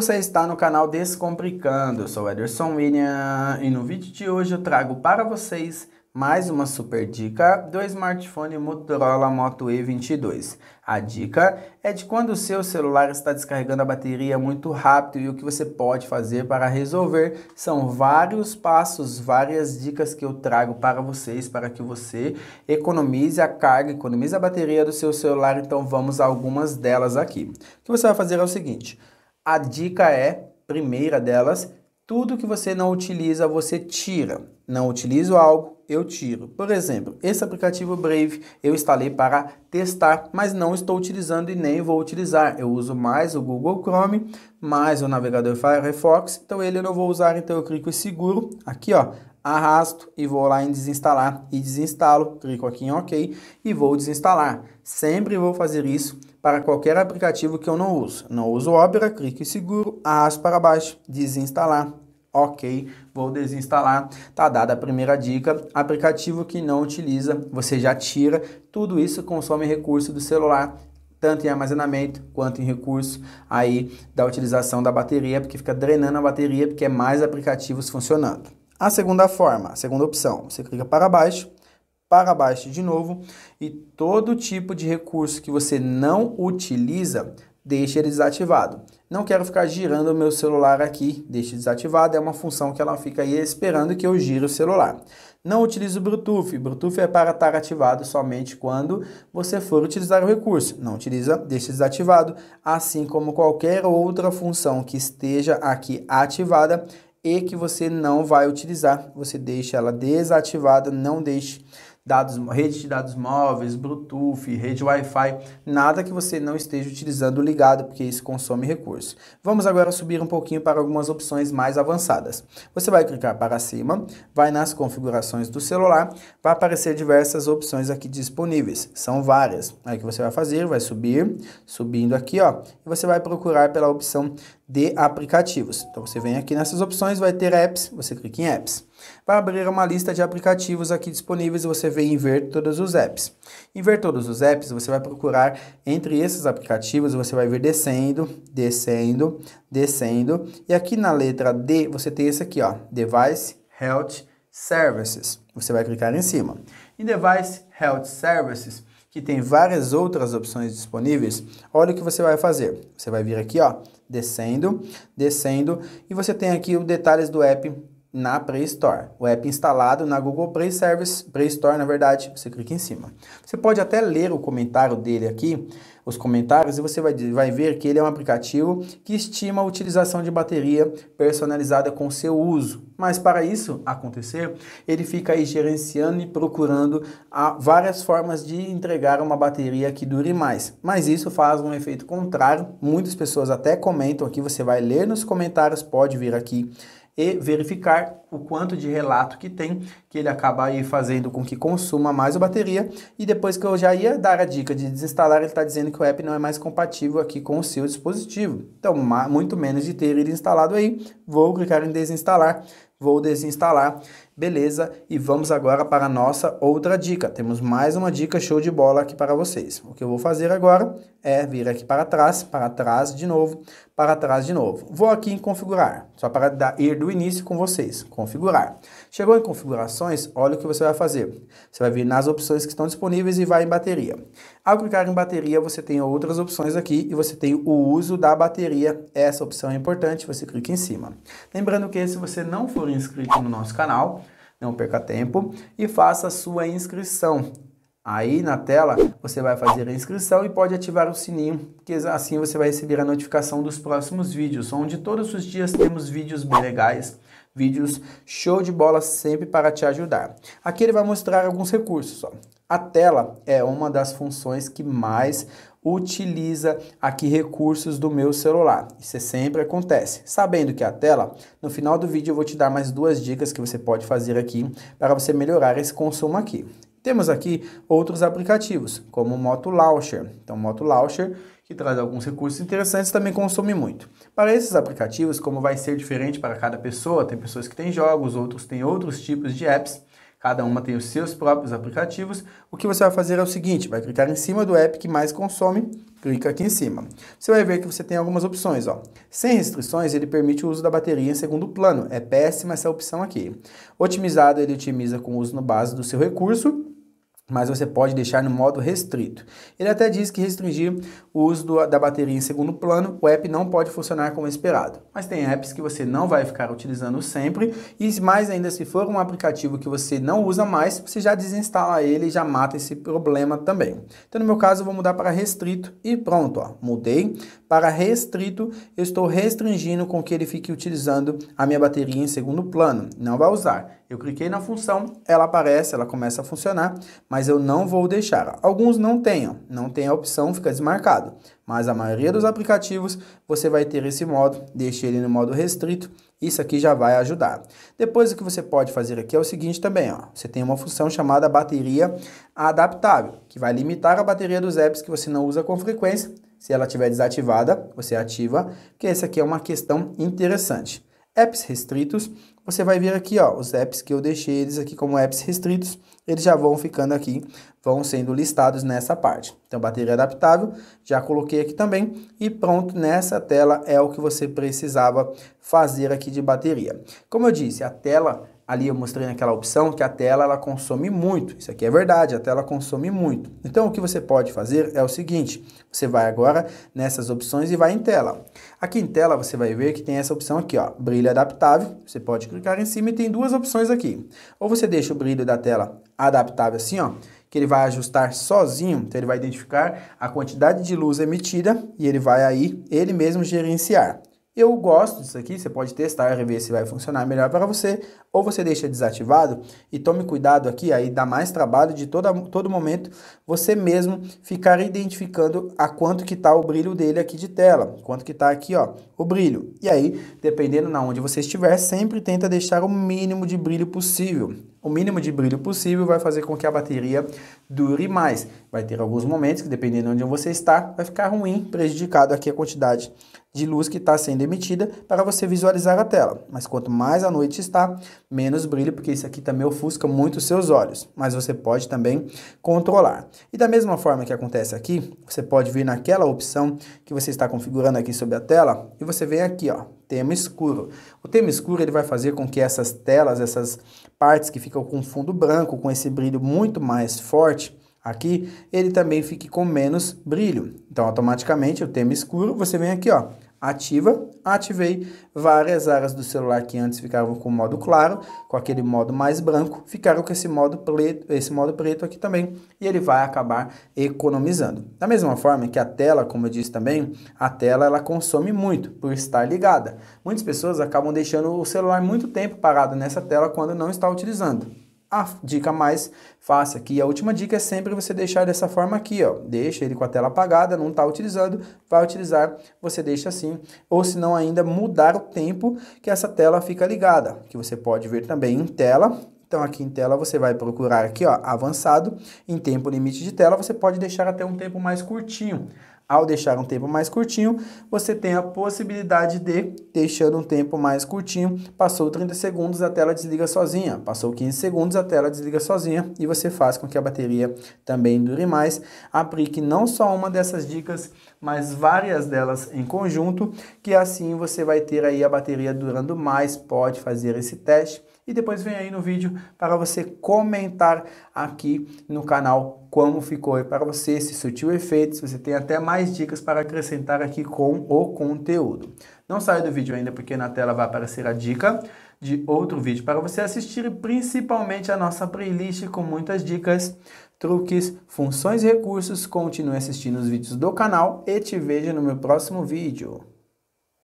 Você está no canal Descomplicando, eu sou Ederson William e no vídeo de hoje eu trago para vocês mais uma super dica do smartphone Motorola Moto E22. A dica é de quando o seu celular está descarregando a bateria muito rápido e o que você pode fazer para resolver. São vários passos, várias dicas que eu trago para vocês para que você economize a carga, economize a bateria do seu celular. Então vamos a algumas delas aqui. O que você vai fazer é o seguinte a dica é, primeira delas, tudo que você não utiliza, você tira. Não utilizo algo, eu tiro. Por exemplo, esse aplicativo Brave eu instalei para testar, mas não estou utilizando e nem vou utilizar. Eu uso mais o Google Chrome, mais o navegador Firefox, então ele eu não vou usar, então eu clico em seguro. Aqui, ó, arrasto e vou lá em desinstalar e desinstalo, clico aqui em OK e vou desinstalar. Sempre vou fazer isso para qualquer aplicativo que eu não uso. Não uso Opera, clico em seguro, arrasto para baixo, desinstalar. Ok, vou desinstalar. Tá dada a primeira dica. Aplicativo que não utiliza, você já tira. Tudo isso consome recurso do celular tanto em armazenamento quanto em recurso aí da utilização da bateria, porque fica drenando a bateria, porque é mais aplicativos funcionando. A segunda forma, a segunda opção, você clica para baixo, para baixo de novo e todo tipo de recurso que você não utiliza, deixe ele desativado. Não quero ficar girando o meu celular aqui, deixe desativado, é uma função que ela fica aí esperando que eu gire o celular. Não utilize o Bluetooth, Bluetooth é para estar ativado somente quando você for utilizar o recurso. Não utiliza, deixe desativado, assim como qualquer outra função que esteja aqui ativada, e que você não vai utilizar. Você deixa ela desativada, não deixe dados, rede de dados móveis, Bluetooth, rede Wi-Fi, nada que você não esteja utilizando ligado, porque isso consome recurso. Vamos agora subir um pouquinho para algumas opções mais avançadas. Você vai clicar para cima, vai nas configurações do celular, vai aparecer diversas opções aqui disponíveis, são várias. Aí que você vai fazer, vai subir, subindo aqui, ó, e você vai procurar pela opção de aplicativos. Então você vem aqui nessas opções, vai ter apps, você clica em apps. Vai abrir uma lista de aplicativos aqui disponíveis e você vem em ver todos os apps. Em ver todos os apps, você vai procurar entre esses aplicativos, você vai ver descendo, descendo, descendo. E aqui na letra D, você tem esse aqui, ó, Device Health Services. Você vai clicar em cima. Em Device Health Services, que tem várias outras opções disponíveis, olha o que você vai fazer. Você vai vir aqui, ó, descendo, descendo, e você tem aqui os detalhes do app na Play Store. O app instalado na Google Play Service, Play Store, na verdade, você clica em cima. Você pode até ler o comentário dele aqui, os comentários, e você vai, vai ver que ele é um aplicativo que estima a utilização de bateria personalizada com seu uso. Mas para isso acontecer, ele fica aí gerenciando e procurando ah, várias formas de entregar uma bateria que dure mais. Mas isso faz um efeito contrário. Muitas pessoas até comentam aqui, você vai ler nos comentários, pode vir aqui e verificar o quanto de relato que tem, que ele acaba aí fazendo com que consuma mais a bateria. E depois que eu já ia dar a dica de desinstalar, ele está dizendo que o app não é mais compatível aqui com o seu dispositivo. Então, muito menos de ter ele instalado aí, vou clicar em desinstalar, vou desinstalar Beleza, e vamos agora para a nossa outra dica. Temos mais uma dica show de bola aqui para vocês. O que eu vou fazer agora é vir aqui para trás, para trás de novo, para trás de novo. Vou aqui em configurar, só para dar, ir do início com vocês. Configurar. Chegou em configurações, olha o que você vai fazer. Você vai vir nas opções que estão disponíveis e vai em bateria. Ao clicar em bateria, você tem outras opções aqui e você tem o uso da bateria. Essa opção é importante, você clica em cima. Lembrando que se você não for inscrito no nosso canal, não perca tempo e faça a sua inscrição. Aí na tela você vai fazer a inscrição e pode ativar o sininho, que assim você vai receber a notificação dos próximos vídeos, onde todos os dias temos vídeos bem legais, vídeos show de bola sempre para te ajudar. Aqui ele vai mostrar alguns recursos. Ó. A tela é uma das funções que mais utiliza aqui recursos do meu celular. Isso é sempre acontece. Sabendo que é a tela, no final do vídeo eu vou te dar mais duas dicas que você pode fazer aqui para você melhorar esse consumo aqui. Temos aqui outros aplicativos, como o Moto Launcher. Então, o Moto Launcher, que traz alguns recursos interessantes, também consome muito. Para esses aplicativos, como vai ser diferente para cada pessoa, tem pessoas que têm jogos, outros têm outros tipos de apps, Cada uma tem os seus próprios aplicativos. O que você vai fazer é o seguinte, vai clicar em cima do app que mais consome, clica aqui em cima. Você vai ver que você tem algumas opções, ó. Sem restrições, ele permite o uso da bateria em segundo plano. É péssima essa opção aqui. Otimizado, ele otimiza com o uso no base do seu recurso mas você pode deixar no modo restrito. Ele até diz que restringir o uso do, da bateria em segundo plano, o app não pode funcionar como esperado. Mas tem apps que você não vai ficar utilizando sempre, e mais ainda se for um aplicativo que você não usa mais, você já desinstala ele e já mata esse problema também. Então no meu caso eu vou mudar para restrito e pronto, ó, mudei para restrito, eu estou restringindo com que ele fique utilizando a minha bateria em segundo plano. Não vai usar. Eu cliquei na função, ela aparece, ela começa a funcionar, mas mas eu não vou deixar. Alguns não tenham, não tem a opção, fica desmarcado. Mas a maioria dos aplicativos você vai ter esse modo, deixe ele no modo restrito. Isso aqui já vai ajudar. Depois o que você pode fazer aqui é o seguinte também, ó. Você tem uma função chamada bateria adaptável, que vai limitar a bateria dos apps que você não usa com frequência. Se ela estiver desativada, você ativa, porque essa aqui é uma questão interessante. Apps restritos você vai ver aqui, ó, os apps que eu deixei eles aqui como apps restritos, eles já vão ficando aqui, vão sendo listados nessa parte. Então, bateria adaptável, já coloquei aqui também e pronto, nessa tela é o que você precisava fazer aqui de bateria. Como eu disse, a tela ali eu mostrei naquela opção que a tela ela consome muito. Isso aqui é verdade, a tela consome muito. Então o que você pode fazer é o seguinte, você vai agora nessas opções e vai em tela. Aqui em tela você vai ver que tem essa opção aqui, ó, brilho adaptável. Você pode clicar em cima e tem duas opções aqui. Ou você deixa o brilho da tela adaptável assim, ó, que ele vai ajustar sozinho, então ele vai identificar a quantidade de luz emitida e ele vai aí ele mesmo gerenciar eu gosto disso aqui, você pode testar e ver se vai funcionar melhor para você, ou você deixa desativado e tome cuidado aqui, aí dá mais trabalho de toda, todo momento você mesmo ficar identificando a quanto que está o brilho dele aqui de tela, quanto que está aqui ó, o brilho. E aí, dependendo na onde você estiver, sempre tenta deixar o mínimo de brilho possível o mínimo de brilho possível vai fazer com que a bateria dure mais. Vai ter alguns momentos que, dependendo de onde você está, vai ficar ruim, prejudicado aqui a quantidade de luz que está sendo emitida para você visualizar a tela. Mas quanto mais a noite está, menos brilho, porque isso aqui também ofusca muito os seus olhos. Mas você pode também controlar. E da mesma forma que acontece aqui, você pode vir naquela opção que você está configurando aqui sobre a tela e você vem aqui, ó, tema escuro. O tema escuro ele vai fazer com que essas telas, essas partes que ficam com fundo branco, com esse brilho muito mais forte, aqui, ele também fique com menos brilho. Então, automaticamente, o tema escuro, você vem aqui, ó, ativa, ativei várias áreas do celular que antes ficavam com o modo claro, com aquele modo mais branco, ficaram com esse modo preto, esse modo preto aqui também, e ele vai acabar economizando. Da mesma forma que a tela, como eu disse também, a tela ela consome muito por estar ligada. Muitas pessoas acabam deixando o celular muito tempo parado nessa tela quando não está utilizando. A dica mais fácil aqui, a última dica é sempre você deixar dessa forma aqui, ó. Deixa ele com a tela apagada, não está utilizando, vai utilizar, você deixa assim. Ou se não ainda mudar o tempo que essa tela fica ligada, que você pode ver também em tela então, aqui em tela, você vai procurar aqui, ó, avançado. Em tempo limite de tela, você pode deixar até um tempo mais curtinho. Ao deixar um tempo mais curtinho, você tem a possibilidade de, deixando um tempo mais curtinho, passou 30 segundos, a tela desliga sozinha. Passou 15 segundos, a tela desliga sozinha e você faz com que a bateria também dure mais. Aplique não só uma dessas dicas, mas várias delas em conjunto, que assim você vai ter aí a bateria durando mais. Pode fazer esse teste e depois vem aí no vídeo para você comentar aqui no canal como ficou aí para você, se sutil efeito, se você tem até mais dicas para acrescentar aqui com o conteúdo. Não saia do vídeo ainda porque na tela vai aparecer a dica de outro vídeo para você assistir e principalmente a nossa playlist com muitas dicas, truques, funções e recursos. Continue assistindo os vídeos do canal e te vejo no meu próximo vídeo.